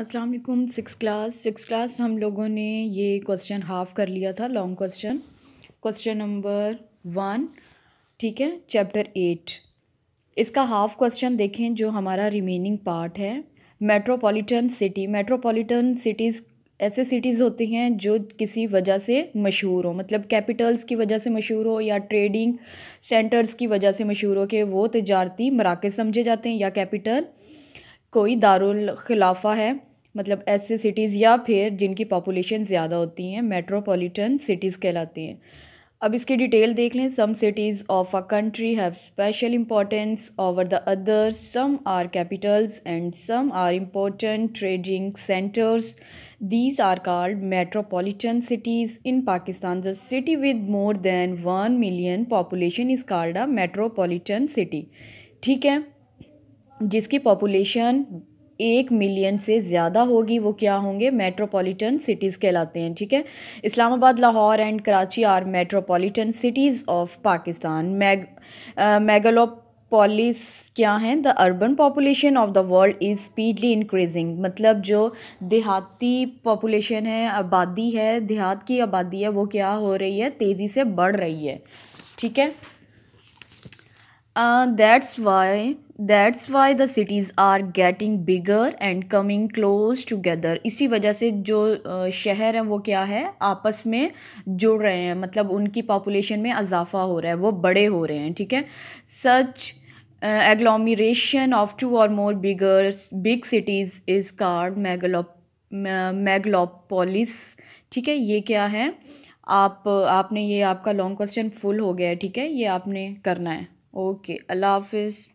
अस्सलाम वालेकुम six class six class हम लोगों ने ये क्वेश्चन हाफ कर लिया था long question question number one ठीक है चैप्टर एट इसका हाफ क्वेश्चन देखें जो हमारा रिमेनिंग पार्ट है मेट्रोपॉलिटन सिटी मेट्रोपॉलिटन सिटीज़ ऐसे सिटीज़ होती हैं जो किसी वजह से मशहूर हो मतलब कैपिटल्स की वजह से मशहूर हो या ट्रेडिंग सेंटर्स की वजह से मशहूर हो कि वो तजारती मराकज़ समझे जाते हैं या कैपिटल कोई दारुल खिलाफा है मतलब ऐसे सिटीज़ या फिर जिनकी पॉपुलेशन ज़्यादा होती हैं मेट्रोपॉलिटन सिटीज़ कहलाती हैं अब इसकी डिटेल देख लें some cities of a country have special importance over the others some are capitals and some are important trading centres these are called metropolitan cities in Pakistan the city with more than one million population is called a metropolitan city ठीक है जिसकी population एक million से ज़्यादा होगी वो क्या होंगे मेट्रोपॉलिटन सिटीज़ कहलाते हैं ठीक है Islamabad Lahore and Karachi are metropolitan cities of Pakistan मैग मेगालोप पॉलिस क्या हैं the urban population of the world is speedily increasing मतलब जो देहाती पॉपुलेशन है आबादी है देहात की आबादी है वो क्या हो रही है तेज़ी से बढ़ रही है ठीक है that's why that's why the cities are getting bigger and coming close together इसी वजह से जो uh, शहर हैं वो क्या है आपस में जुड़ रहे हैं मतलब उनकी पॉपुलेशन में इजाफा हो रहा है वो बड़े हो रहे हैं ठीक है सच एग्लोमरेशन ऑफ टू और more bigger big cities is called मैगलोप मैगलोपोलिस ठीक है ये क्या है आप आपने ये आपका लॉन्ग क्वेश्चन फुल हो गया है ठीक है ये आपने करना है ओके अल्लाह हाफिज़